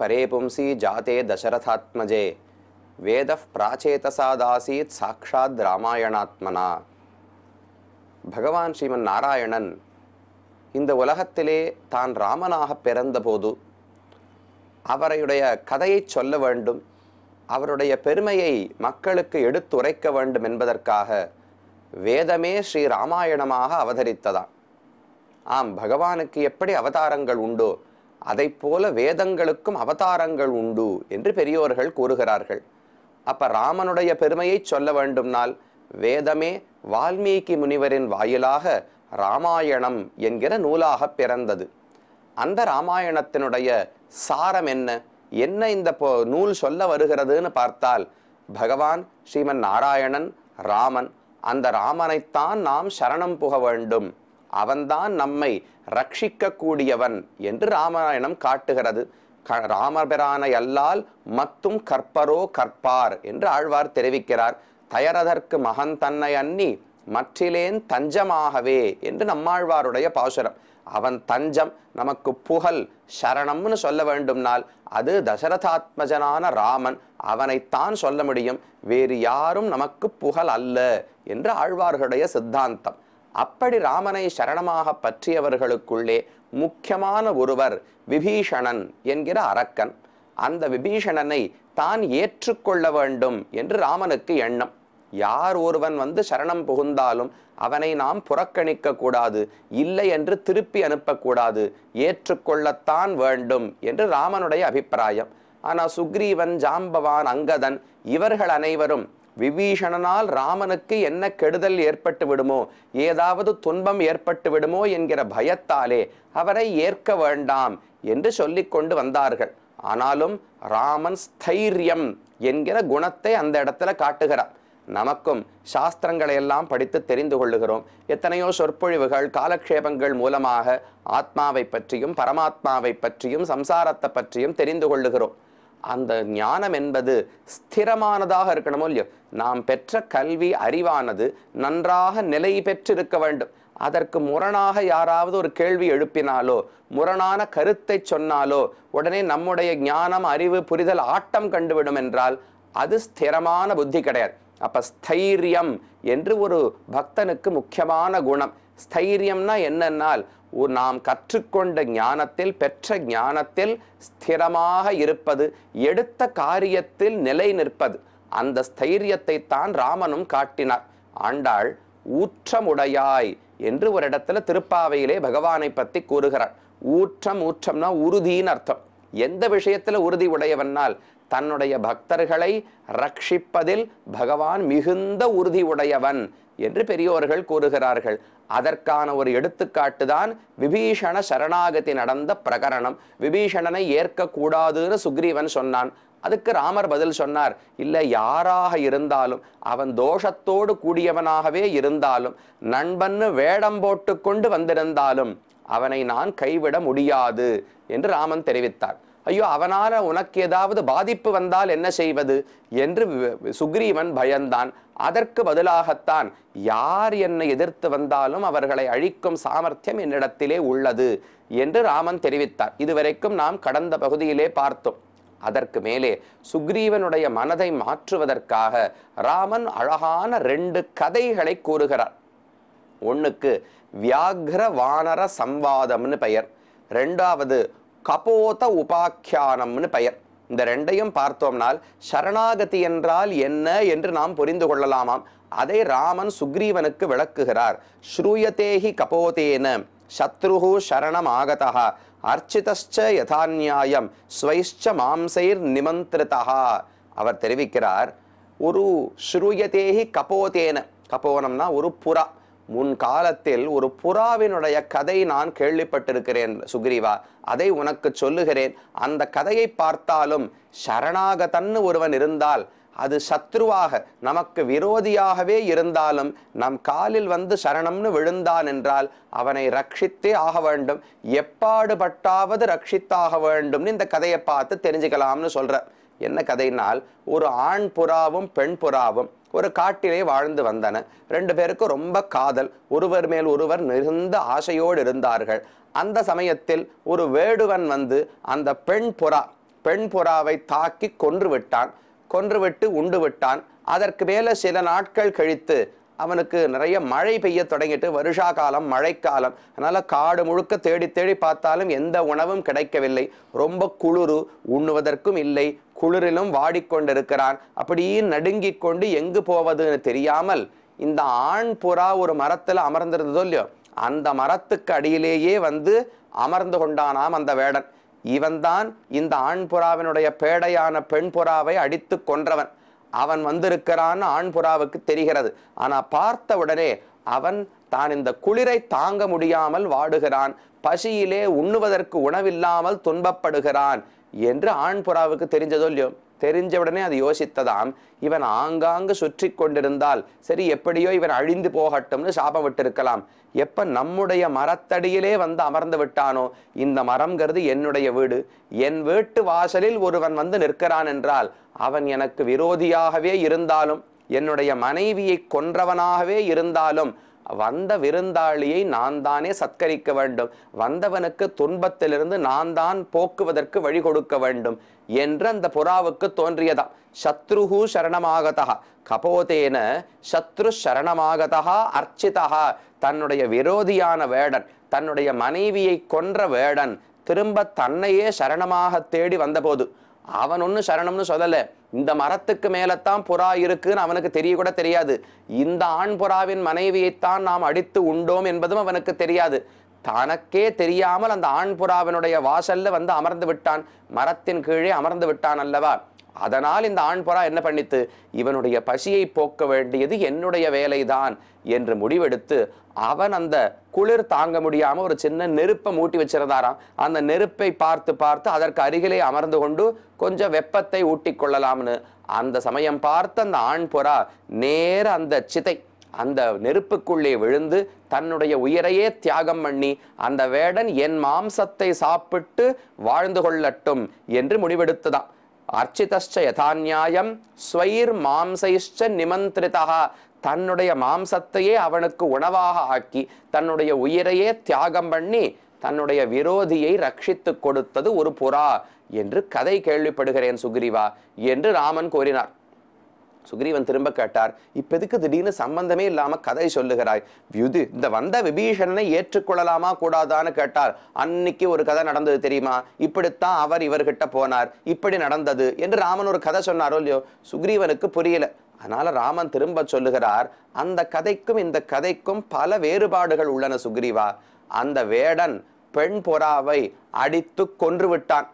పరే పుంసి జాతే దశరథాత్మజే వేద ప్రాచేతసాదాసీత్ సాక్షాద్ ராமாயணாத்மனா பகவான் ஸ்ரீமன் நாராயணன் இந்த உலகத்திலே தான் ராமனாக பிறந்தபோது அவரையுடைய கதையை சொல்ல வேண்டும் அவருடைய பெருமையை மக்களுக்கு எடுத்துரைக்க வேண்டும் என்பதற்காக வேதமே ஸ்ரீ ராமாயணமாக அவதரித்ததாம் ஆம் பகவானுக்கு எப்படி அவதாரங்கள் உண்டோ அதை போல வேதங்களுக்கும் அவதாரங்கள் உண்டு என்று பெரியோர்கள் கூறுகிறார்கள் அப்ப ராமனுடைய பெருமையை சொல்ல வேண்டும்னால் வேதமே வால்மீகி முனிவரின் வாயிலாக ராமாயணம் என்கிற நூலாக பிறந்தது அந்த ராமாயணத்தினுடைய சாரம் என்ன என்ன இந்த நூல் சொல்ல வருகிறதுன்னு பார்த்தால் பகவான் ஸ்ரீமன் நாராயணன் ராமன் அந்த ராமனைத்தான் நாம் சரணம் புக வேண்டும் அவன்தான் நம்மை கூடியவன் என்று ராமாயணம் காட்டுகிறது க ராமபிரானை அல்லால் மத்தும் கற்பரோ கற்பார் என்று ஆழ்வார் தெரிவிக்கிறார் தயரதற்கு மகன் தன்னை அன்னி மற்றிலேன் தஞ்சமாகவே என்று நம்மாழ்வாருடைய பாசுரம் அவன் தஞ்சம் நமக்கு புகழ் சரணம்னு சொல்ல வேண்டும்னால் அது தசரதாத்மஜனான ராமன் அவனைத்தான் சொல்ல முடியும் வேறு யாரும் நமக்கு புகழ் அல்ல என்று ஆழ்வார்களுடைய சித்தாந்தம் அப்படி ராமனை சரணமாக பற்றியவர்களுக்குள்ளே முக்கியமான ஒருவர் விபீஷணன் என்கிற அரக்கன் அந்த விபீஷணனை தான் ஏற்றுக்கொள்ள வேண்டும் என்று ராமனுக்கு எண்ணம் யார் ஒருவன் வந்து சரணம் புகுந்தாலும் அவனை நாம் புறக்கணிக்க கூடாது இல்லை என்று திருப்பி அனுப்பக்கூடாது ஏற்றுக்கொள்ளத்தான் வேண்டும் என்று ராமனுடைய அபிப்பிராயம் ஆனால் சுக்ரீவன் ஜாம்பவான் அங்கதன் இவர்கள் அனைவரும் விபீஷணனால் ராமனுக்கு என்ன கெடுதல் ஏற்பட்டு விடுமோ ஏதாவது துன்பம் ஏற்பட்டு விடுமோ என்கிற பயத்தாலே அவரை ஏற்க வேண்டாம் என்று சொல்லிக்கொண்டு வந்தார்கள் ஆனாலும் ராமன் ஸ்தைரியம் என்கிற குணத்தை அந்த இடத்துல காட்டுகிறார் நமக்கும் சாஸ்திரங்களை எல்லாம் படித்து தெரிந்து கொள்ளுகிறோம் எத்தனையோ சொற்பொழிவுகள் காலக்ஷேபங்கள் மூலமாக ஆத்மாவை பற்றியும் பரமாத்மாவை பற்றியும் சம்சாரத்தை பற்றியும் தெரிந்து கொள்ளுகிறோம் அந்த ஞானம் என்பது ஸ்திரமானதாக இருக்கணுமோ இல்லையோ நாம் பெற்ற கல்வி அறிவானது நன்றாக நிலை பெற்றிருக்க வேண்டும் அதற்கு முரணாக யாராவது ஒரு கேள்வி எழுப்பினாலோ முரணான கருத்தை சொன்னாலோ உடனே நம்முடைய ஞானம் அறிவு புரிதல் ஆட்டம் கண்டுவிடும் என்றால் அது ஸ்திரமான புத்தி கிடையாது அப்போ ஸ்தைரியம் என்று ஒரு பக்தனுக்கு முக்கியமான குணம் ஸ்தைரியம்னா என்னென்னால் நாம் கற்றுக்கொண்ட ஞானத்தில் பெற்ற ஞானத்தில் ஸ்திரமாக இருப்பது எடுத்த காரியத்தில் நிலை நிற்பது அந்த ஸ்தைரியத்தை தான் ராமனும் காட்டினார் ஆண்டாள் ஊற்றமுடையாய் என்று ஒரு இடத்துல திருப்பாவையிலே பகவானை பற்றி கூறுகிறார் ஊற்றம் ஊற்றம்னா உறுதின்னு அர்த்தம் எந்த விஷயத்தில் உறுதி உடையவனால் தன்னுடைய பக்தர்களை ரட்சிப்பதில் பகவான் மிகுந்த உறுதி உடையவன் என்று பெரியோர்கள் கூறுகிறார்கள் அதற்கான ஒரு எடுத்துக்காட்டு தான் விபீஷண சரணாகதி நடந்த பிரகரணம் விபீஷணனை ஏற்கக்கூடாதுன்னு சுக்ரீவன் சொன்னான் அதுக்கு ராமர் பதில் சொன்னார் இல்லை யாராக இருந்தாலும் அவன் தோஷத்தோடு கூடியவனாகவே இருந்தாலும் நண்பன்னு வேடம் போட்டு கொண்டு வந்திருந்தாலும் அவனை நான் கைவிட முடியாது என்று ராமன் தெரிவித்தார் ஐயோ அவனால் உனக்கு ஏதாவது பாதிப்பு வந்தால் என்ன செய்வது என்று சுக்ரீவன் பயந்தான் அதற்கு பதிலாகத்தான் யார் என்னை எதிர்த்து வந்தாலும் அவர்களை அழிக்கும் சாமர்த்தியம் என்னிடத்திலே உள்ளது என்று ராமன் தெரிவித்தார் இதுவரைக்கும் நாம் கடந்த பகுதியிலே பார்த்தோம் அதற்கு மேலே சுக்ரீவனுடைய மனதை மாற்றுவதற்காக ராமன் அழகான ரெண்டு கதைகளை கூறுகிறார் ஒன்றுக்கு வியாகர வானர சம்வாதம்னு பெயர் ரெண்டாவது கபோத உபாக்கியானம்னு பெயர் இந்த ரெண்டையும் பார்த்தோம்னால் சரணாகதி என்றால் என்ன என்று நாம் புரிந்து கொள்ளலாமாம் அதை ராமன் சுக்ரீவனுக்கு விளக்குகிறார் ஸ்ரூயதேஹி கபோதேன சத்ருகு சரணம் ஆகதா அர்ச்சிதச்ச யதான்யாயம் ஸ்வைஷ்ச மாம்சைர் நிமந்திரிதா அவர் தெரிவிக்கிறார் ஒரு ஸ்ரூயதேஹி கபோதேன கபோனம்னா ஒரு புறா முன் காலத்தில் ஒரு புறாவினுடைய கதை நான் கேள்விப்பட்டிருக்கிறேன் சுக்ரீவா அதை உனக்கு சொல்லுகிறேன் அந்த கதையை பார்த்தாலும் தன்னு ஒருவன் இருந்தால் அது சத்ருவாக நமக்கு விரோதியாகவே இருந்தாலும் நம் காலில் வந்து சரணம்னு விழுந்தான் என்றால் அவனை ரட்சித்தே ஆக வேண்டும் எப்பாடுபட்டாவது ரட்சித்தாக வேண்டும்னு இந்த கதையை பார்த்து தெரிஞ்சுக்கலாம்னு சொல்கிறார் என்ன கதையினால் ஒரு ஆண் புறாவும் பெண் புறாவும் ஒரு காட்டிலே வாழ்ந்து வந்தன ரெண்டு பேருக்கும் ரொம்ப காதல் ஒருவர் மேல் ஒருவர் மிகுந்த ஆசையோடு இருந்தார்கள் அந்த சமயத்தில் ஒரு வேடுவன் வந்து அந்த பெண் புறா பெண் புறாவை தாக்கி கொன்று விட்டான் கொன்றுவிட்டு உண்டு விட்டான் அதற்கு மேலே சில நாட்கள் கழித்து அவனுக்கு நிறைய மழை பெய்ய தொடங்கிட்டு வருஷா காலம் மழைக்காலம் அதனால் காடு முழுக்க தேடி தேடி பார்த்தாலும் எந்த உணவும் கிடைக்கவில்லை ரொம்ப குளிரு உண்ணுவதற்கும் இல்லை குளிரிலும் வாடிக்கொண்டிருக்கிறான் அப்படியே நடுங்கிக் கொண்டு எங்கு போவதுன்னு தெரியாமல் இந்த ஆண் புறா ஒரு மரத்தில் அமர்ந்திருந்ததோ இல்லையோ அந்த மரத்துக்கு அடியிலேயே வந்து அமர்ந்து கொண்டானாம் அந்த வேடன் இவன்தான் இந்த ஆண் புறாவினுடைய பேடையான பெண் புறாவை அடித்து கொன்றவன் அவன் வந்திருக்கிறான்னு ஆண் புறாவுக்கு தெரிகிறது ஆனால் பார்த்த உடனே அவன் தான் இந்த குளிரை தாங்க முடியாமல் வாடுகிறான் பசியிலே உண்ணுவதற்கு உணவில்லாமல் துன்பப்படுகிறான் என்று ஆண் புறாவுக்கு தெரிஞ்சதோ இல்லையோ தெரிஞ்ச உடனே அது யோசித்ததாம் இவன் ஆங்காங்கு சுற்றி கொண்டிருந்தால் சரி எப்படியோ இவன் அழிந்து போகட்டும்னு சாபம் இருக்கலாம் எப்போ நம்முடைய மரத்தடியிலே வந்து அமர்ந்து விட்டானோ இந்த மரம்ங்கிறது என்னுடைய வீடு என் வீட்டு வாசலில் ஒருவன் வந்து நிற்கிறான் என்றால் அவன் எனக்கு விரோதியாகவே இருந்தாலும் என்னுடைய மனைவியை கொன்றவனாகவே இருந்தாலும் வந்த விருந்தாளியை நான் தானே சத்கரிக்க வேண்டும் வந்தவனுக்கு துன்பத்திலிருந்து நான் தான் போக்குவதற்கு வழி கொடுக்க வேண்டும் என்று அந்த புறாவுக்கு தோன்றியதாம் சத்ருஹூ சரணமாகதா கபோதேன சத்ரு சரணமாகதா அர்ச்சிதா தன்னுடைய விரோதியான வேடன் தன்னுடைய மனைவியை கொன்ற வேடன் திரும்ப தன்னையே சரணமாக தேடி வந்தபோது அவன் ஒன்றும் சரணம்னு சொல்லலை இந்த மரத்துக்கு மேலத்தான் புறா இருக்குன்னு அவனுக்கு தெரிய கூட தெரியாது இந்த ஆண் புறாவின் மனைவியைத்தான் நாம் அடித்து உண்டோம் என்பதும் அவனுக்கு தெரியாது தனக்கே தெரியாமல் அந்த ஆண் புறாவினுடைய வாசல்ல வந்து அமர்ந்து விட்டான் மரத்தின் கீழே அமர்ந்து விட்டான் அல்லவா அதனால் இந்த ஆண் புறா என்ன பண்ணித்து இவனுடைய பசியை போக்க வேண்டியது என்னுடைய வேலைதான் என்று முடிவெடுத்து அவன் அந்த குளிர் தாங்க முடியாம ஒரு சின்ன நெருப்பை மூட்டி வச்சிருந்தாராம் அந்த நெருப்பை பார்த்து பார்த்து அதற்கு அருகிலே அமர்ந்து கொண்டு கொஞ்சம் வெப்பத்தை ஊட்டி கொள்ளலாம்னு அந்த சமயம் பார்த்து அந்த ஆண் புறா நேர அந்த சிதை அந்த நெருப்புக்குள்ளே விழுந்து தன்னுடைய உயிரையே தியாகம் பண்ணி அந்த வேடன் என் மாம்சத்தை சாப்பிட்டு வாழ்ந்து கொள்ளட்டும் என்று முடிவெடுத்துதான் அர்ச்சிதச்ச யதாநியாயம் ஸ்வைர் மாம்சைஷ்ட நிமந்திரிதா தன்னுடைய மாம்சத்தையே அவனுக்கு உணவாக ஆக்கி தன்னுடைய உயிரையே தியாகம் பண்ணி தன்னுடைய விரோதியை ரட்சித்து கொடுத்தது ஒரு புறா என்று கதை கேள்விப்படுகிறேன் சுக்ரீவா என்று ராமன் கூறினார் சுக்ரீவன் திரும்ப கேட்டார் இப்ப எதுக்கு திடீர்னு சம்பந்தமே இல்லாம கதை சொல்லுகிறாய் வியுது இந்த வந்த விபீஷணனை ஏற்றுக்கொள்ளலாமா கூடாதான்னு கேட்டார் அன்னைக்கு ஒரு கதை நடந்தது தெரியுமா இப்படித்தான் அவர் இவர்கிட்ட போனார் இப்படி நடந்தது என்று ராமன் ஒரு கதை சொன்னாரோ இல்லையோ சுக்ரீவனுக்கு புரியல அதனால ராமன் திரும்ப சொல்லுகிறார் அந்த கதைக்கும் இந்த கதைக்கும் பல வேறுபாடுகள் உள்ளன சுக்ரீவா அந்த வேடன் பெண் புறாவை அடித்து கொன்று விட்டான்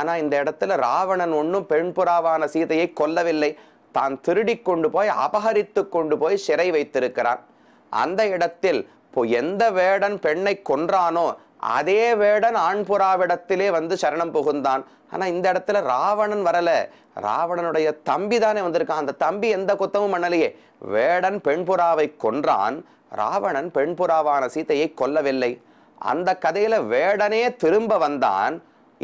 ஆனால் இந்த இடத்துல ராவணன் ஒன்றும் பெண் புறாவான சீதையை கொல்லவில்லை தான் திருடி கொண்டு போய் அபகரித்து கொண்டு போய் சிறை வைத்திருக்கிறான் அந்த இடத்தில் இப்போ எந்த வேடன் பெண்ணை கொன்றானோ அதே வேடன் ஆண்புறாவிடத்திலே வந்து சரணம் புகுந்தான் ஆனால் இந்த இடத்துல ராவணன் வரலை ராவணனுடைய தம்பி தானே வந்திருக்கான் அந்த தம்பி எந்த குத்தமும் பண்ணலையே வேடன் பெண்புறாவை கொன்றான் ராவணன் பெண்புறாவான சீத்தையை கொல்லவில்லை அந்த கதையில் வேடனே திரும்ப வந்தான்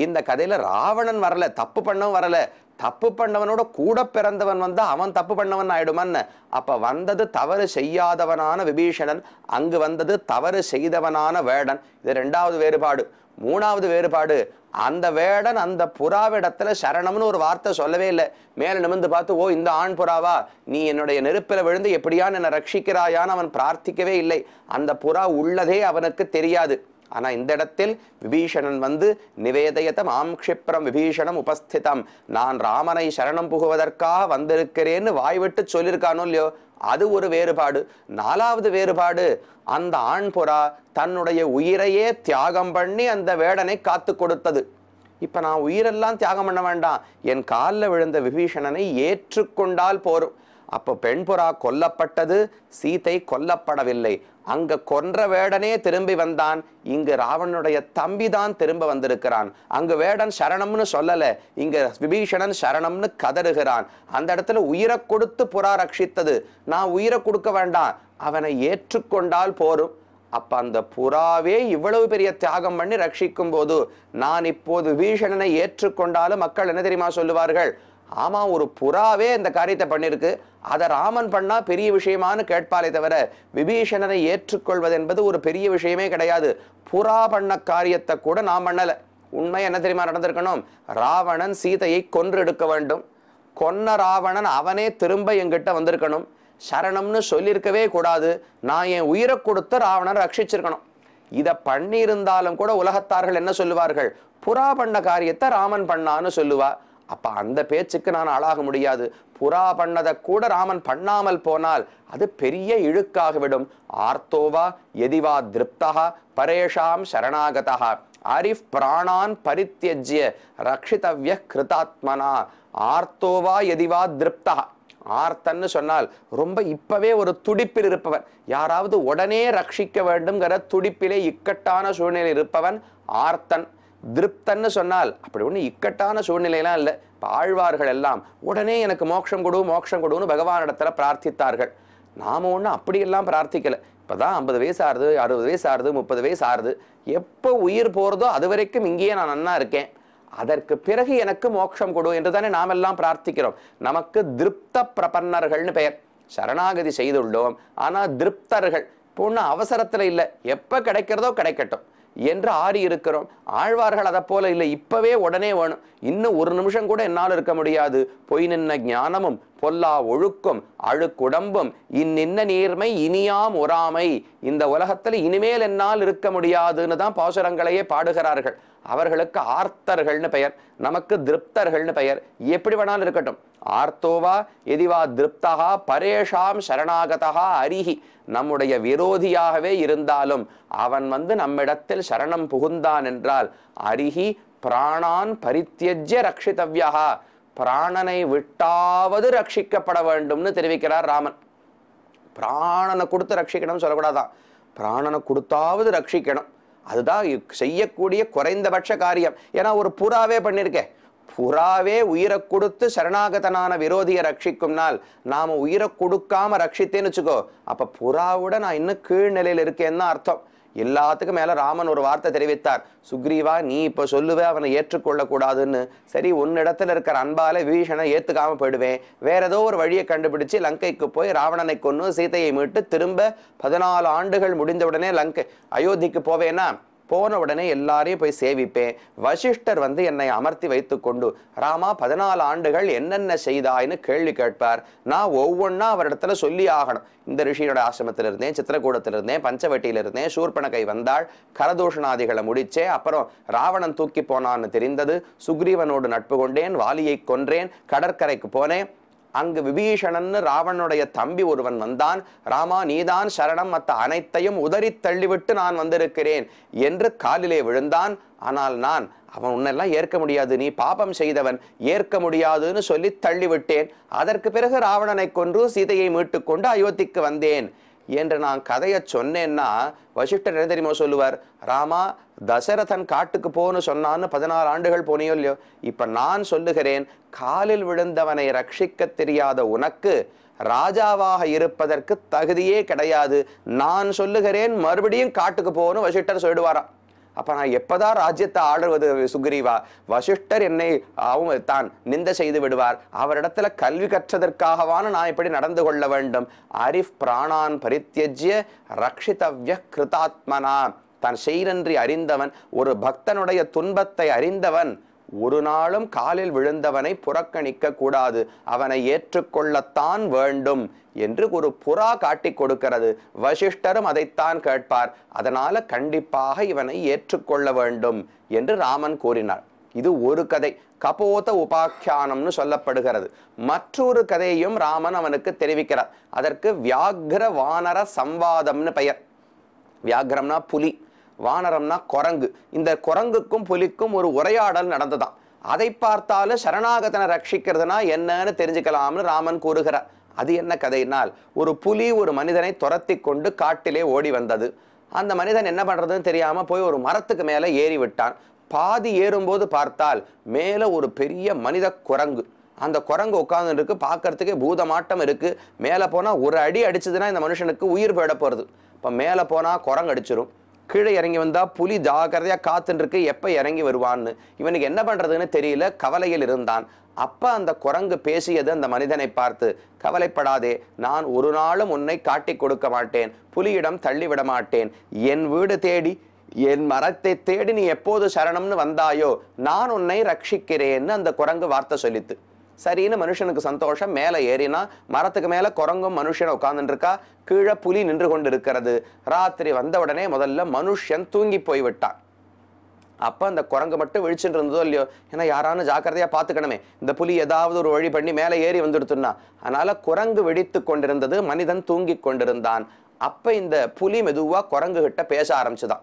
இந்த கதையில் ராவணன் வரல தப்பு பண்ணவும் வரல தப்பு பண்ணவனோட கூட பிறந்தவன் வந்தா அவன் தப்பு பண்ணவன் ஆயிடுமான்னு அப்ப வந்தது தவறு செய்யாதவனான விபீஷணன் அங்கு வந்தது தவறு செய்தவனான வேடன் இது ரெண்டாவது வேறுபாடு மூணாவது வேறுபாடு அந்த வேடன் அந்த புறாவிடத்துல சரணம்னு ஒரு வார்த்தை சொல்லவே இல்லை மேல நிமிந்து பார்த்து ஓ இந்த ஆண் புறாவா நீ என்னுடைய நெருப்பில் விழுந்து எப்படியான் என்னை ரட்சிக்கிறாயான்னு அவன் பிரார்த்திக்கவே இல்லை அந்த புறா உள்ளதே அவனுக்கு தெரியாது ஆனால் இந்த இடத்தில் விபீஷணன் வந்து நிவேதயதம் ஆம் க்ஷிப்ரம் விபீஷணம் உபஸ்திதம் நான் ராமனை சரணம் புகுவதற்காக வந்திருக்கிறேன்னு வாய்விட்டு சொல்லியிருக்கானோ இல்லையோ அது ஒரு வேறுபாடு நாலாவது வேறுபாடு அந்த ஆண் புறா தன்னுடைய உயிரையே தியாகம் பண்ணி அந்த வேடனை காத்து கொடுத்தது இப்போ நான் உயிரெல்லாம் தியாகம் பண்ண வேண்டாம் என் காலில் விழுந்த விபீஷணனை ஏற்றுக்கொண்டால் போரும் அப்போ பெண் புறா கொல்லப்பட்டது சீதை கொல்லப்படவில்லை அங்கு கொன்ற வேடனே திரும்பி வந்தான் இங்கு ராவணனுடைய தம்பி தான் திரும்ப வந்திருக்கிறான் அங்கு வேடன் சரணம்னு சொல்லல இங்க விபீஷணன் சரணம்னு கதறுகிறான் அந்த இடத்துல உயிரை கொடுத்து புறா ரட்சித்தது நான் உயிரை கொடுக்க வேண்டாம் அவனை ஏற்றுக்கொண்டால் போரும் அப்ப அந்த புறாவே இவ்வளவு பெரிய தியாகம் பண்ணி ரட்சிக்கும் போது நான் இப்போது வீஷணனை ஏற்றுக்கொண்டாலும் மக்கள் என்ன தெரியுமா சொல்லுவார்கள் ஆமாம் ஒரு புறாவே இந்த காரியத்தை பண்ணியிருக்கு அதை ராமன் பண்ணால் பெரிய விஷயமானு கேட்பாலே தவிர விபீஷணனை ஏற்றுக்கொள்வது என்பது ஒரு பெரிய விஷயமே கிடையாது புறா பண்ண காரியத்தை கூட நான் பண்ணலை உண்மை என்ன தெரியுமா நடந்திருக்கணும் ராவணன் சீதையை கொன்று எடுக்க வேண்டும் கொன்ன ராவணன் அவனே திரும்ப எங்கிட்ட வந்திருக்கணும் சரணம்னு சொல்லியிருக்கவே கூடாது நான் என் உயிரை கொடுத்து ராவணன் ரட்சிச்சிருக்கணும் இதை பண்ணியிருந்தாலும் கூட உலகத்தார்கள் என்ன சொல்லுவார்கள் புறா பண்ண காரியத்தை ராமன் பண்ணான்னு சொல்லுவா அப்போ அந்த பேச்சுக்கு நான் ஆளாக முடியாது புறா பண்ணதை கூட ராமன் பண்ணாமல் போனால் அது பெரிய இழுக்காகிவிடும் ஆர்த்தோவா எதிவா திருப்தா பரேஷாம் சரணாகதா அரிஃப் பிராணான் பரித்தியஜ்ய ரக்ஷிதவ்ய கிருதாத்மனா ஆர்த்தோவா எதிவா திருப்தா ஆர்த்தன்னு சொன்னால் ரொம்ப இப்பவே ஒரு துடிப்பில் இருப்பவன் யாராவது உடனே ரட்சிக்க வேண்டும்ங்கிற துடிப்பிலே இக்கட்டான சூழ்நிலையில் இருப்பவன் ஆர்த்தன் திருப்தன்னு சொன்னால் அப்படி ஒன்று இக்கட்டான சூழ்நிலையெல்லாம் இல்லை இப்போ ஆழ்வார்கள் எல்லாம் உடனே எனக்கு மோட்சம் கொடு மோட்சம் கொடுன்னு பகவானிடத்தில் பிரார்த்தித்தார்கள் நாம் ஒன்றும் அப்படியெல்லாம் பிரார்த்திக்கலை இப்போ தான் ஐம்பது வயசு ஆறுது அறுபது வயசு ஆறுது முப்பது வயசு ஆறுது எப்போ உயிர் போகிறதோ அது வரைக்கும் இங்கேயே நான் நன்னா இருக்கேன் அதற்கு பிறகு எனக்கு மோட்சம் கொடு என்று தானே நாம் எல்லாம் பிரார்த்திக்கிறோம் நமக்கு திருப்த பிரபன்னர்கள்னு பெயர் சரணாகதி செய்துள்ளோம் ஆனால் திருப்தர்கள் பொண்ணு அவசரத்தில் இல்லை எப்போ கிடைக்கிறதோ கிடைக்கட்டும் என்று ஆறி இருக்கிறோம் ஆழ்வார்கள் அதை போல இல்லை இப்பவே உடனே வேணும் இன்னும் ஒரு நிமிஷம் கூட என்னால் இருக்க முடியாது பொய் நின்ன ஞானமும் பொல்லா ஒழுக்கும் அழுக்குடம்பும் இந்நின்ன நீர்மை இனியாம் ஒராமை இந்த உலகத்தில் இனிமேல் என்னால் இருக்க முடியாதுன்னு தான் பாசுரங்களையே பாடுகிறார்கள் அவர்களுக்கு ஆர்த்தர்கள்னு பெயர் நமக்கு திருப்தர்கள்னு பெயர் எப்படி வேணாலும் இருக்கட்டும் ஆர்த்தோவா எதிவா திருப்தகா பரேஷாம் சரணாகதா அரிஹி நம்முடைய விரோதியாகவே இருந்தாலும் அவன் வந்து நம்மிடத்தில் சரணம் புகுந்தான் என்றால் அரிஹி பிராணான் பரித்தியஜ்ய ரக்ஷிதவ்யா பிராணனை விட்டாவது ரட்சிக்கப்பட வேண்டும்னு தெரிவிக்கிறார் ராமன் பிராணனை கொடுத்து ரட்சிக்கணும்னு சொல்லக்கூடாதான் பிராணனை கொடுத்தாவது ரட்சிக்கணும் அதுதான் செய்யக்கூடிய குறைந்தபட்ச காரியம் ஏன்னா ஒரு புறாவே பண்ணியிருக்கேன் புறாவே உயிரை கொடுத்து சரணாகதனான விரோதியை ரட்சிக்கும் நாள் நாம் உயிரை கொடுக்காம ரட்சித்தேன்னு வச்சுக்கோ அப்போ புறாவோட நான் இன்னும் கீழ்நிலையில் இருக்கேன்னு தான் அர்த்தம் எல்லாத்துக்கும் மேலே ராமன் ஒரு வார்த்தை தெரிவித்தார் சுக்ரீவா நீ இப்போ சொல்லுவே அவனை ஏற்றுக்கொள்ளக்கூடாதுன்னு சரி உன் இடத்துல இருக்கிற அன்பால வீஷனை ஏற்றுக்காமல் போயிடுவேன் வேற ஏதோ ஒரு வழியை கண்டுபிடிச்சு லங்கைக்கு போய் ராவணனை கொன்று சீதையை மீட்டு திரும்ப பதினாலு ஆண்டுகள் முடிந்தவுடனே லங்கை அயோத்திக்கு போவேன்னா போன உடனே எல்லாரையும் போய் சேவிப்பேன் வசிஷ்டர் வந்து என்னை அமர்த்தி வைத்து கொண்டு ராமா பதினாலு ஆண்டுகள் என்னென்ன செய்தாய்னு கேள்வி கேட்பார் நான் ஒவ்வொன்றா அவரிடத்துல சொல்லி ஆகணும் இந்த ரிஷியோட ஆசிரமத்தில் இருந்தேன் சித்திரக்கூடத்தில் இருந்தேன் பஞ்சவட்டியில் இருந்தேன் சூர்பனகை வந்தாள் கரதூஷணாதிகளை முடிச்சே அப்புறம் ராவணன் தூக்கி போனான்னு தெரிந்தது சுக்ரீவனோடு நட்பு கொண்டேன் வாலியை கொன்றேன் கடற்கரைக்கு போனேன் அங்கு விபீஷணன்னு ராவனுடைய தம்பி ஒருவன் வந்தான் ராமா நீதான் சரணம் மற்ற அனைத்தையும் உதறி தள்ளிவிட்டு நான் வந்திருக்கிறேன் என்று காலிலே விழுந்தான் ஆனால் நான் அவன் உன்னெல்லாம் ஏற்க முடியாது நீ பாபம் செய்தவன் ஏற்க முடியாதுன்னு சொல்லி தள்ளிவிட்டேன் அதற்கு பிறகு ராவணனை கொன்று சீதையை மீட்டுக்கொண்டு அயோத்திக்கு வந்தேன் என்று நான் கதையை சொன்னேன்னா வசிஷ்டர் என்ன தெரியுமா சொல்லுவார் ராமா தசரதன் காட்டுக்கு போன்னு சொன்னான்னு பதினாறு ஆண்டுகள் போனியோ இல்லையோ இப்போ நான் சொல்லுகிறேன் காலில் விழுந்தவனை ரட்சிக்க தெரியாத உனக்கு ராஜாவாக இருப்பதற்கு தகுதியே கிடையாது நான் சொல்லுகிறேன் மறுபடியும் காட்டுக்கு போகணும் வசிஷ்டர் சொல்லிடுவாராம் அப்ப நான் எப்பதான் ராஜ்யத்தை ஆடுவது சுக்ரீவா வசிஷ்டர் என்னை அவங்க தான் நிந்த செய்து விடுவார் அவரிடத்துல கல்வி கற்றதற்காகவான நான் இப்படி நடந்து கொள்ள வேண்டும் அரிஃப் பிராணான் பரித்தியஜ்ய ரக்ஷித்தவ்ய கிருதாத்மனா தன் செய்தன்றி அறிந்தவன் ஒரு பக்தனுடைய துன்பத்தை அறிந்தவன் ஒரு நாளும் காலில் விழுந்தவனை புறக்கணிக்க கூடாது அவனை ஏற்றுக்கொள்ளத்தான் வேண்டும் என்று ஒரு புறா காட்டி கொடுக்கிறது வசிஷ்டரும் அதைத்தான் கேட்பார் அதனால கண்டிப்பாக இவனை ஏற்றுக்கொள்ள வேண்டும் என்று ராமன் கூறினார் இது ஒரு கதை கபோத உபாக்கியானம்னு சொல்லப்படுகிறது மற்றொரு கதையையும் ராமன் அவனுக்கு தெரிவிக்கிறார் அதற்கு வியாகிர வானர சம்வாதம்னு பெயர் வியாகரம்னா புலி வானரம்னா குரங்கு இந்த குரங்குக்கும் புலிக்கும் ஒரு உரையாடல் நடந்ததாம் அதை பார்த்தாலும் சரணாகதனை ரட்சிக்கிறதுனா என்னன்னு தெரிஞ்சுக்கலாம்னு ராமன் கூறுகிறார் அது என்ன கதையினால் ஒரு புலி ஒரு மனிதனை துரத்தி கொண்டு காட்டிலே ஓடி வந்தது அந்த மனிதன் என்ன பண்ணுறதுன்னு தெரியாமல் போய் ஒரு மரத்துக்கு மேலே ஏறி விட்டான் பாதி ஏறும்போது பார்த்தால் மேலே ஒரு பெரிய மனித குரங்கு அந்த குரங்கு உட்காந்துருக்கு பார்க்கறதுக்கே பூதமாட்டம் இருக்குது மேலே போனால் ஒரு அடி அடிச்சதுன்னா இந்த மனுஷனுக்கு உயிர் போயிட போகிறது இப்போ மேலே போனால் குரங்கு அடிச்சிடும் கீழே இறங்கி வந்தால் புலி ஜாக்கிரதையாக காத்துன்றிருக்கு எப்போ இறங்கி வருவான்னு இவனுக்கு என்ன பண்ணுறதுன்னு தெரியல கவலையில் இருந்தான் அப்போ அந்த குரங்கு பேசியது அந்த மனிதனை பார்த்து கவலைப்படாதே நான் ஒரு நாளும் உன்னை காட்டி கொடுக்க மாட்டேன் புலியிடம் தள்ளிவிட மாட்டேன் என் வீடு தேடி என் மரத்தை தேடி நீ எப்போது சரணம்னு வந்தாயோ நான் உன்னை ரட்சிக்கிறேன்னு அந்த குரங்கு வார்த்தை சொல்லித்து சரின்னு மனுஷனுக்கு சந்தோஷம் மேலே ஏறினா மரத்துக்கு மேலே குரங்கும் மனுஷனை உட்காந்துருக்கா கீழே புலி நின்று கொண்டு இருக்கிறது ராத்திரி வந்த உடனே முதல்ல மனுஷன் தூங்கி போய்விட்டான் அப்போ அந்த குரங்கு மட்டும் விழிச்சுட்டு இருந்ததோ இல்லையோ ஏன்னா யாரானு ஜாக்கிரதையாக பார்த்துக்கணுமே இந்த புலி ஏதாவது ஒரு வழி பண்ணி மேலே ஏறி வந்துடுத்துன்னா அதனால் குரங்கு வெடித்து கொண்டிருந்தது மனிதன் தூங்கி கொண்டிருந்தான் அப்போ இந்த புலி மெதுவாக குரங்குகிட்ட பேச ஆரம்பிச்சுதான்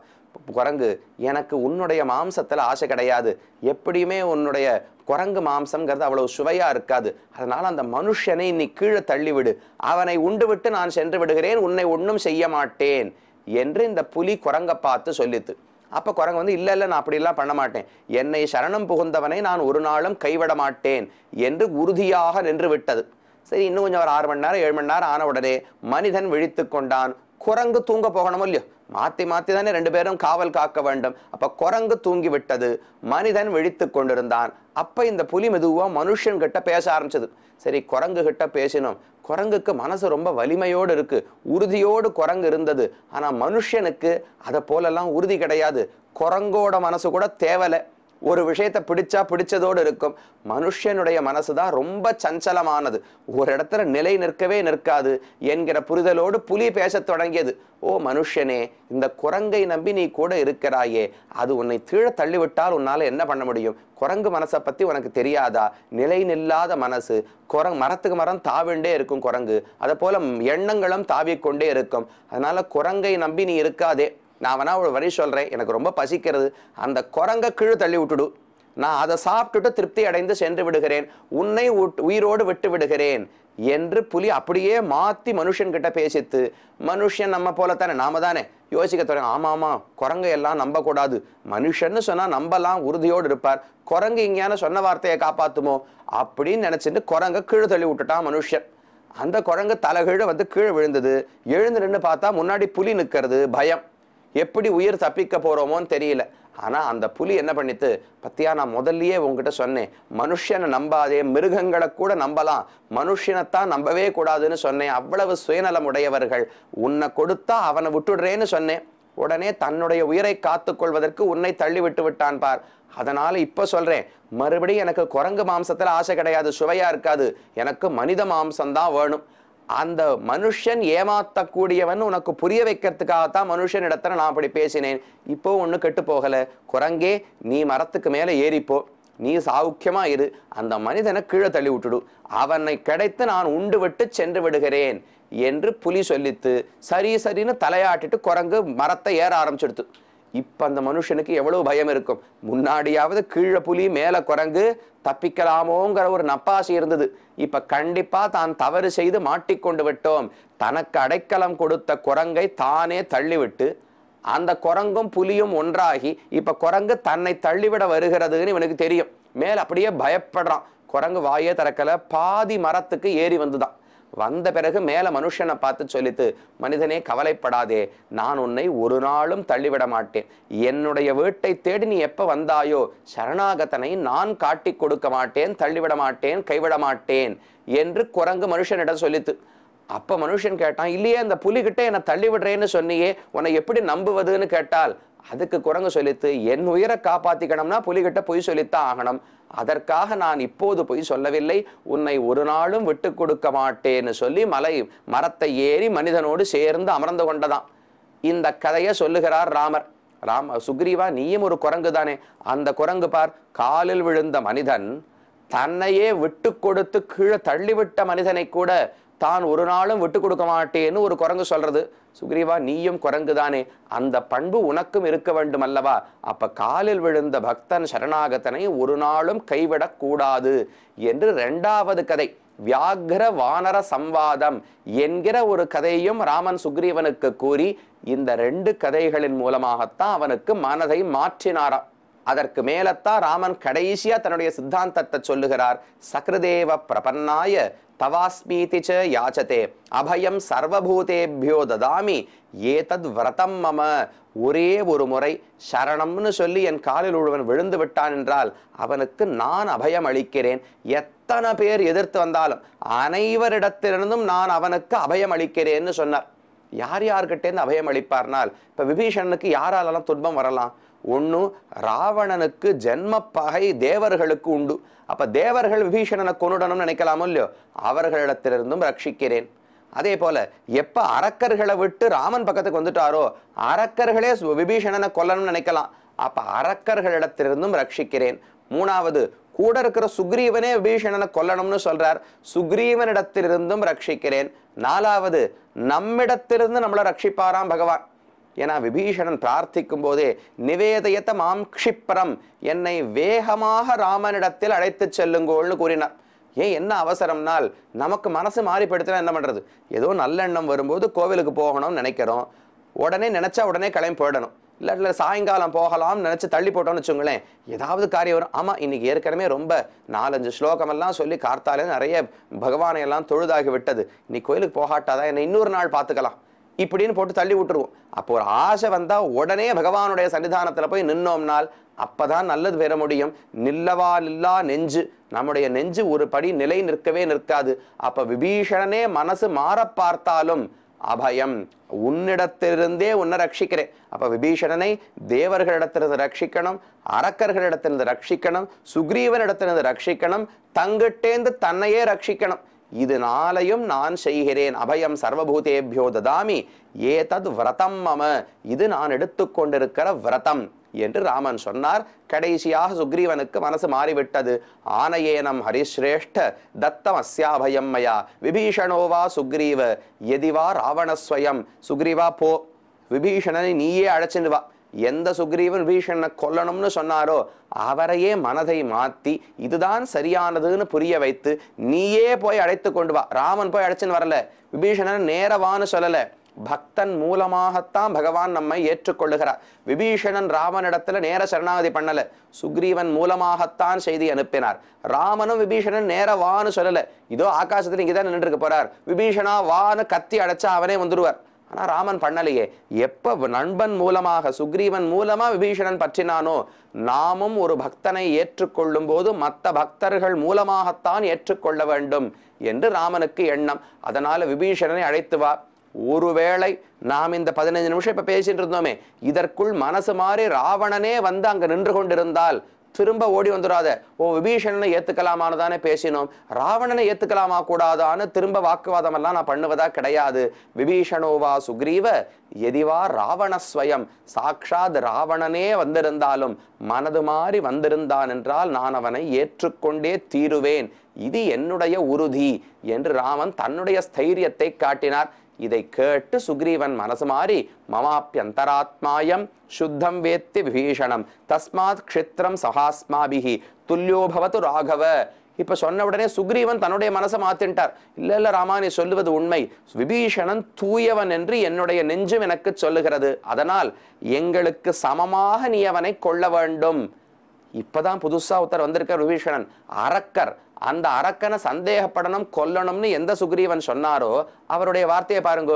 குரங்கு எனக்கு உன்னுடைய மாம்சத்தில் ஆசை கிடையாது எப்படியுமே உன்னுடைய குரங்கு மாம்சங்கிறது அவ்வளவு சுவையாக இருக்காது அதனால் அந்த மனுஷனை நீ கீழே தள்ளிவிடு அவனை உண்டு விட்டு நான் சென்று விடுகிறேன் உன்னை ஒன்றும் செய்ய மாட்டேன் என்று இந்த புலி குரங்கை பார்த்து சொல்லித்து அப்போ குரங்கு வந்து இல்லை இல்லை நான் அப்படிலாம் பண்ண மாட்டேன் என்னை சரணம் புகுந்தவனை நான் ஒரு நாளும் கைவிட மாட்டேன் என்று உறுதியாக நின்று விட்டது சரி இன்னும் கொஞ்சம் ஒரு ஆறு மணி நேரம் ஏழு மணி நேரம் ஆன உடனே மனிதன் விழித்து கொண்டான் குரங்கு தூங்க போகணுமோ இல்லையோ மாற்றி மாற்றி தானே ரெண்டு பேரும் காவல் காக்க வேண்டும் அப்போ குரங்கு தூங்கி விட்டது மனிதன் விழித்து கொண்டிருந்தான் அப்போ இந்த புலி மெதுவாக மனுஷன்கிட்ட பேச ஆரம்பிச்சது சரி குரங்கு கிட்ட பேசினோம் குரங்குக்கு மனசு ரொம்ப வலிமையோடு இருக்குது உறுதியோடு குரங்கு இருந்தது ஆனால் மனுஷனுக்கு அதை போலெல்லாம் உறுதி கிடையாது குரங்கோட மனசு கூட தேவலை ஒரு விஷயத்தை பிடிச்சா பிடிச்சதோடு இருக்கும் மனுஷனுடைய மனசு தான் ரொம்ப சஞ்சலமானது ஒரு இடத்துல நிலை நிற்கவே நிற்காது என்கிற புரிதலோடு புலி பேசத் தொடங்கியது ஓ மனுஷனே இந்த குரங்கை நம்பி நீ கூட இருக்கிறாயே அது உன்னை தீழ தள்ளிவிட்டால் உன்னால் என்ன பண்ண முடியும் குரங்கு மனசை பற்றி உனக்கு தெரியாதா நிலை நில்லாத மனசு குரங் மரத்துக்கு மரம் தாவிண்டே இருக்கும் குரங்கு அதை போல எண்ணங்களும் தாவிக்கொண்டே இருக்கும் அதனால் குரங்கை நம்பி நீ இருக்காதே நான் வேணா ஒரு வரி சொல்கிறேன் எனக்கு ரொம்ப பசிக்கிறது அந்த குரங்கை கீழ் தள்ளி விட்டுடு நான் அதை சாப்பிட்டுட்டு திருப்தி அடைந்து சென்று விடுகிறேன் உன்னை உயிரோடு விட்டு விடுகிறேன் என்று புலி அப்படியே மாற்றி மனுஷன்கிட்ட பேசித்து மனுஷன் நம்ம போல தானே நாம தானே யோசிக்க தொடங்க ஆமாம் ஆமாம் குரங்கை எல்லாம் நம்பக்கூடாது மனுஷன்னு சொன்னால் நம்பலாம் உறுதியோடு இருப்பார் குரங்கு இங்கேயான சொன்ன வார்த்தையை காப்பாற்றுமோ அப்படின்னு நினச்சிட்டு குரங்கை கீழ் தள்ளி விட்டுட்டான் மனுஷன் அந்த குரங்கு தலைகீழே வந்து கீழே விழுந்தது எழுந்து நின்று பார்த்தா முன்னாடி புலி நிற்கிறது பயம் எப்படி உயிர் தப்பிக்க போகிறோமோன்னு தெரியல ஆனால் அந்த புலி என்ன பண்ணித்து பத்தியா நான் முதல்லையே உங்ககிட்ட சொன்னேன் மனுஷனை நம்பாதே மிருகங்களை கூட நம்பலாம் மனுஷனைத்தான் நம்பவே கூடாதுன்னு சொன்னேன் அவ்வளவு சுயநலம் உடையவர்கள் உன்னை கொடுத்தா அவனை விட்டுடுறேன்னு சொன்னேன் உடனே தன்னுடைய உயிரை காத்துக்கொள்வதற்கு உன்னை தள்ளி விட்டு விட்டான் பார் அதனால் இப்போ சொல்கிறேன் மறுபடியும் எனக்கு குரங்கு மாம்சத்தில் ஆசை கிடையாது சுவையாக இருக்காது எனக்கு மனித மாம்சம்தான் வேணும் அந்த மனுஷன் ஏமாத்தக்கூடியவன் உனக்கு புரிய வைக்கிறதுக்காகத்தான் மனுஷன் இடத்துல நான் அப்படி பேசினேன் இப்போ ஒன்றும் கெட்டு போகலை குரங்கே நீ மரத்துக்கு மேலே ஏறிப்போ நீ சாவுக்கியமா இரு அந்த மனிதனை கீழே தள்ளி விட்டுடு அவனை கிடைத்து நான் உண்டு விட்டு சென்று விடுகிறேன் என்று புலி சொல்லித்து சரி சரின்னு தலையாட்டிட்டு குரங்கு மரத்தை ஏற ஆரம்பிச்சிடுத்து இப்போ அந்த மனுஷனுக்கு எவ்வளோ பயம் இருக்கும் முன்னாடியாவது கீழே புலி மேலே குரங்கு தப்பிக்கலாமோங்கிற ஒரு நப்பாசி இருந்தது இப்போ கண்டிப்பாக தான் தவறு செய்து மாட்டிக்கொண்டு விட்டோம் தனக்கு அடைக்கலம் கொடுத்த குரங்கை தானே தள்ளிவிட்டு அந்த குரங்கும் புலியும் ஒன்றாகி இப்போ குரங்கு தன்னை தள்ளிவிட வருகிறதுன்னு இவனுக்கு தெரியும் மேல அப்படியே பயப்படுறான் குரங்கு வாயே திறக்கல பாதி மரத்துக்கு ஏறி வந்துதான் வந்த பிறகு மேலே மனுஷனை பார்த்து சொல்லித்து மனிதனே கவலைப்படாதே நான் உன்னை ஒரு நாளும் தள்ளிவிட மாட்டேன் என்னுடைய வீட்டை தேடி நீ எப்போ வந்தாயோ சரணாகதனை நான் காட்டி கொடுக்க மாட்டேன் தள்ளிவிட மாட்டேன் கைவிட மாட்டேன் என்று குரங்கு மனுஷனிடம் சொல்லித்து அப்போ மனுஷன் கேட்டான் இல்லையே அந்த புலிகிட்ட என்னை தள்ளிவிடுறேன்னு சொன்னியே உன்னை எப்படி நம்புவதுன்னு கேட்டால் அதுக்கு குரங்கு சொல்லித்து என் உயிரை காப்பாற்றிக்கணும்னா புலிகிட்ட பொய் சொல்லித்தான் ஆகணும் அதற்காக நான் இப்போது பொய் சொல்லவில்லை உன்னை ஒரு நாளும் விட்டு கொடுக்க மாட்டேன்னு சொல்லி மலை மரத்தை ஏறி மனிதனோடு சேர்ந்து அமர்ந்து கொண்டதான் இந்த கதையை சொல்லுகிறார் ராமர் ராம சுக்ரீவா நீயும் ஒரு குரங்கு தானே அந்த குரங்கு பார் காலில் விழுந்த மனிதன் தன்னையே விட்டு கொடுத்து கீழே தள்ளிவிட்ட மனிதனை கூட தான் ஒரு நாளும் விட்டு கொடுக்க மாட்டேன்னு ஒரு குரங்கு சொல்றது சுக்ரீவா நீயும் குரங்கு தானே அந்த பண்பு உனக்கும் இருக்க வேண்டும் அல்லவா அப்ப காலில் விழுந்த பக்தன் சரணாகத்தனை ஒரு நாளும் கைவிடக் கூடாது என்று ரெண்டாவது கதை வியாகர வானர சம்வாதம் என்கிற ஒரு கதையும் ராமன் சுக்ரீவனுக்கு கூறி இந்த ரெண்டு கதைகளின் மூலமாகத்தான் அவனுக்கு மனதை மாற்றினாராம் அதற்கு மேலத்தான் ராமன் கடைசியா தன்னுடைய சித்தாந்தத்தை சொல்லுகிறார் சக்ரதேவ பிரபன்னாய தவாஸ்மீதி ச யாச்சதே அபயம் சர்வபூதேபியோ ததாமி ஏதத் விரதம் மம ஒரே ஒரு முறை சரணம்னு சொல்லி என் காலில் ஒருவன் விழுந்து விட்டான் என்றால் அவனுக்கு நான் அபயம் அளிக்கிறேன் எத்தனை பேர் எதிர்த்து வந்தாலும் அனைவரிடத்திலிருந்தும் நான் அவனுக்கு அபயம் அளிக்கிறேன்னு சொன்னார் யார் யார்கிட்டேருந்து அபயம் அளிப்பார்னால் இப்போ விபீஷணனுக்கு யாராலெல்லாம் துன்பம் வரலாம் ஒன்று ராவணனுக்கு ஜென்ம பகை தேவர்களுக்கு உண்டு அப்போ தேவர்கள் விபீஷணனை கொண்டுடணும்னு நினைக்கலாமோ இல்லையோ அவர்களிடத்திலிருந்தும் ரட்சிக்கிறேன் அதே போல எப்போ அரக்கர்களை விட்டு ராமன் பக்கத்துக்கு வந்துட்டாரோ அரக்கர்களே விபீஷணனை கொல்லணும்னு நினைக்கலாம் அப்போ அரக்கர்களிடத்திலிருந்தும் ரட்சிக்கிறேன் மூணாவது கூட இருக்கிற சுக்ரீவனே விபீஷணனை கொல்லணும்னு சொல்றார் சுக்ரீவனிடத்திலிருந்தும் ரட்சிக்கிறேன் நாலாவது நம்மிடத்திலிருந்து நம்மளை ரட்சிப்பாராம் பகவான் ஏன்னா விபீஷணன் பிரார்த்திக்கும் போதே நிவேதயத்த மாம் என்னை வேகமாக ராமனிடத்தில் அழைத்து செல்லுங்கோள்னு கூறினார் ஏன் என்ன அவசரம்னால் நமக்கு மனசு மாறிப்படுத்தினா என்ன பண்ணுறது ஏதோ நல்லெண்ணம் வரும்போது கோவிலுக்கு போகணும்னு நினைக்கிறோம் உடனே நினச்சா உடனே கிளம்பி போயிடணும் இல்லை இல்லை சாயங்காலம் போகலாம்னு நினச்சி தள்ளி போட்டோம்னு வச்சுங்களேன் ஏதாவது காரியம் வரும் ஆமாம் இன்றைக்கி ஏற்கனவே ரொம்ப நாலஞ்சு ஸ்லோகமெல்லாம் சொல்லி கார்த்தாலே நிறைய பகவானை எல்லாம் தொழுதாகி விட்டது இன்னைக்கு கோயிலுக்கு போகாட்டாதான் என்னை இன்னொரு நாள் பார்த்துக்கலாம் இப்படின்னு போட்டு தள்ளி விட்டுருவோம் அப்போ ஒரு ஆசை வந்தால் உடனே பகவானுடைய சன்னிதானத்தில் போய் நின்னோம்னால் அப்போ தான் நல்லது பெற முடியும் நில்லவா நில்லா நெஞ்சு நம்முடைய நெஞ்சு ஒரு படி நிலை நிற்கவே நிற்காது அப்போ விபீஷணனே மனசு மாற பார்த்தாலும் அபயம் உன்னிடத்திலிருந்தே உன்னை ரட்சிக்கிறேன் அப்போ விபீஷணனை தேவர்களிடத்திலிருந்து ரட்சிக்கணும் அரக்கர்களிடத்திலிருந்து ரட்சிக்கணும் சுக்ரீவனிடத்திலிருந்து ரட்சிக்கணும் தங்கிட்டேந்து தன்னையே ரட்சிக்கணும் இது நாளையும் நான் செய்கிறேன் அபயம் சர்வபூதேபியோ ததாமி தத் விரதம் மம இது நான் எடுத்துக்கொண்டிருக்கிற விரதம் என்று ராமன் சொன்னார் கடைசியாக சுக்ரீவனுக்கு மனசு மாறிவிட்டது ஆனையேனம் ஹரிஸ்ரேஷ்ட தத்தம் அஸ்யாபயம் மயா விபீஷணோவா சுக்ரீவ எதிவா ராவணஸ்வயம் சுக்ரீவா போ விபீஷணனை நீயே அழைச்சின்னு வா எந்த சுக்ரீவன் பீஷனை கொல்லணும்னு சொன்னாரோ அவரையே மனதை மாற்றி இதுதான் சரியானதுன்னு புரிய வைத்து நீயே போய் அழைத்து கொண்டு வா ராமன் போய் அழைச்சின்னு வரல விபீஷணன் நேரவான்னு சொல்லலை பக்தன் மூலமாகத்தான் பகவான் நம்மை ஏற்றுக்கொள்ளுகிறார் விபீஷணன் ராமனிடத்துல நேர சரணாகதி பண்ணல சுக்ரீவன் மூலமாகத்தான் செய்தி அனுப்பினார் ராமனும் விபீஷணன் நேர வான்னு சொல்லல இதோ ஆகாசத்தில் இங்கதான் நின்று இருக்க போறார் விபீஷணா வான்னு கத்தி அடைச்சா அவனே வந்துடுவார் ஆனால் ராமன் பண்ணலையே எப்போ நண்பன் மூலமாக சுக்ரீவன் மூலமாக விபீஷணன் பற்றினானோ நாமும் ஒரு பக்தனை ஏற்றுக்கொள்ளும் போது மற்ற பக்தர்கள் மூலமாகத்தான் ஏற்றுக்கொள்ள வேண்டும் என்று ராமனுக்கு எண்ணம் அதனால் விபீஷணனை அழைத்து வா ஒருவேளை நாம் இந்த பதினைஞ்சு நிமிஷம் இப்போ பேசிட்டு இருந்தோமே இதற்குள் மனசு மாறி ராவணனே வந்து அங்கே நின்று கொண்டிருந்தால் திரும்ப ஓடி வந்துடாத ஓ விபீஷணனை ஏத்துக்கலாமான்னு தானே பேசினோம் ராவணனை ஏத்துக்கலாமா கூடாதான்னு திரும்ப வாக்குவாதம் எல்லாம் நான் பண்ணுவதா கிடையாது விபீஷணோவா சுக்ரீவ எதிவா ராவணஸ்வயம் சாக்ஷாத் ராவணனே வந்திருந்தாலும் மனது மாறி வந்திருந்தான் என்றால் நான் அவனை ஏற்றுக்கொண்டே தீருவேன் இது என்னுடைய உறுதி என்று ராமன் தன்னுடைய ஸ்தைரியத்தை காட்டினார் இதை கேட்டு சுக்ரீவன் மனசு மாறி மமாப்பியந்தராத்மாயம் சுத்தம் வேத்தி விபீஷணம் தஸ்மாத் க்ஷித்ரம் சஹாஸ்மாபி துல்லியோபவத்து ராகவ இப்போ சொன்ன உடனே சுக்ரீவன் தன்னுடைய மனசை மாத்தின்ட்டார் இல்ல இல்ல ராமானி சொல்லுவது உண்மை விபீஷணன் தூயவன் என்று என்னுடைய நெஞ்சும் எனக்கு சொல்லுகிறது அதனால் எங்களுக்கு சமமாக நீ அவனை கொள்ள வேண்டும் இப்போ தான் புதுசாக ஒருத்தர் வந்திருக்கார் விபீஷணன் அரக்கர் அந்த அரக்கனை சந்தேகப்படணும் கொல்லணும்னு எந்த சுக்ரீவன் சொன்னாரோ அவருடைய வார்த்தையை பாருங்க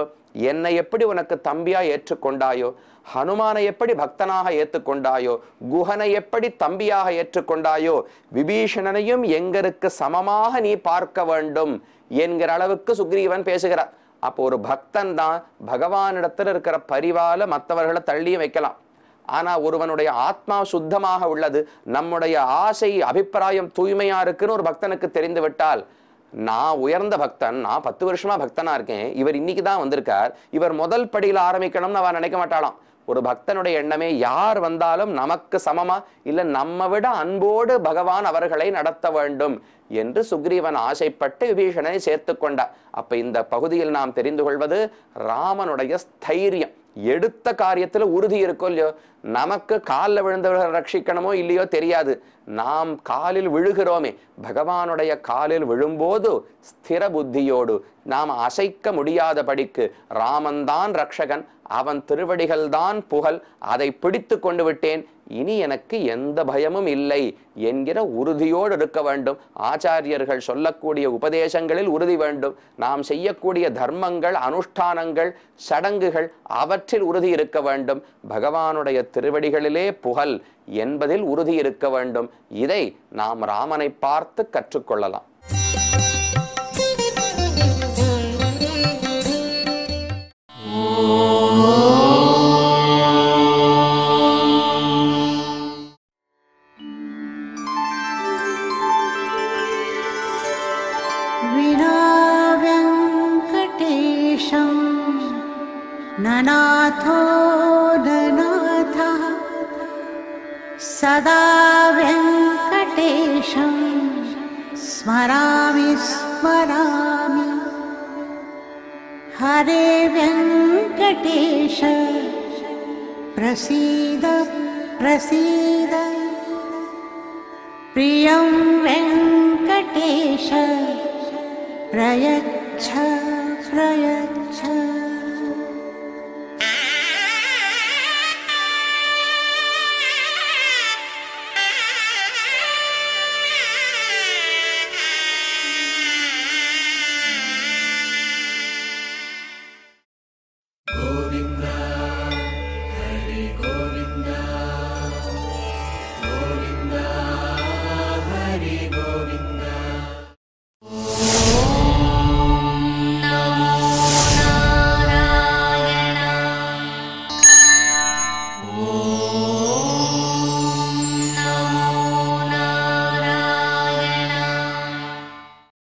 என்னை எப்படி உனக்கு தம்பியாக ஏற்றுக்கொண்டாயோ ஹனுமானை எப்படி பக்தனாக ஏற்றுக்கொண்டாயோ குஹனை எப்படி தம்பியாக ஏற்றுக்கொண்டாயோ விபீஷணனையும் எங்கருக்கு சமமாக நீ பார்க்க வேண்டும் என்கிற அளவுக்கு சுக்ரீவன் பேசுகிறார் அப்போ ஒரு பக்தன் தான் பகவானிடத்தில் இருக்கிற பரிவால மற்றவர்களை தள்ளியும் வைக்கலாம் ஆனால் ஒருவனுடைய ஆத்மா சுத்தமாக உள்ளது நம்முடைய ஆசை அபிப்பிராயம் தூய்மையாக இருக்குன்னு ஒரு பக்தனுக்கு தெரிந்து விட்டால் நான் உயர்ந்த பக்தன் நான் பத்து வருஷமாக பக்தனாக இருக்கேன் இவர் இன்னைக்கு தான் வந்திருக்கார் இவர் முதல் படியில் ஆரம்பிக்கணும்னு அவன் நினைக்க மாட்டாளாம் ஒரு பக்தனுடைய எண்ணமே யார் வந்தாலும் நமக்கு சமமா இல்லை நம்ம விட அன்போடு பகவான் அவர்களை நடத்த வேண்டும் என்று சுக்ரீவன் ஆசைப்பட்டு விபீஷணனை சேர்த்து கொண்டார் அப்ப இந்த பகுதியில் நாம் தெரிந்து கொள்வது ராமனுடைய ஸ்தைரியம் எடுத்த காரியத்தில் உறுதி இருக்கோ இல்லையோ நமக்கு காலில் விழுந்தவர்கள் ரட்சிக்கணுமோ இல்லையோ தெரியாது நாம் காலில் விழுகிறோமே பகவானுடைய காலில் விழும்போது ஸ்திர புத்தியோடு நாம் அசைக்க முடியாதபடிக்கு ராமன்தான் ரக்ஷகன் அவன் திருவடிகள்தான் புகழ் அதை பிடித்து கொண்டு விட்டேன் இனி எனக்கு எந்த பயமும் இல்லை என்கிற உறுதியோடு இருக்க வேண்டும் ஆச்சாரியர்கள் சொல்லக்கூடிய உபதேசங்களில் உறுதி வேண்டும் நாம் செய்யக்கூடிய தர்மங்கள் அனுஷ்டானங்கள் சடங்குகள் அவற்றில் உறுதி இருக்க வேண்டும் பகவானுடைய திருவடிகளிலே புகழ் என்பதில் உறுதி இருக்க வேண்டும் இதை நாம் ராமனை பார்த்து கற்றுக்கொள்ளலாம் प्रियं वेङ्कटेश प्रयच्छ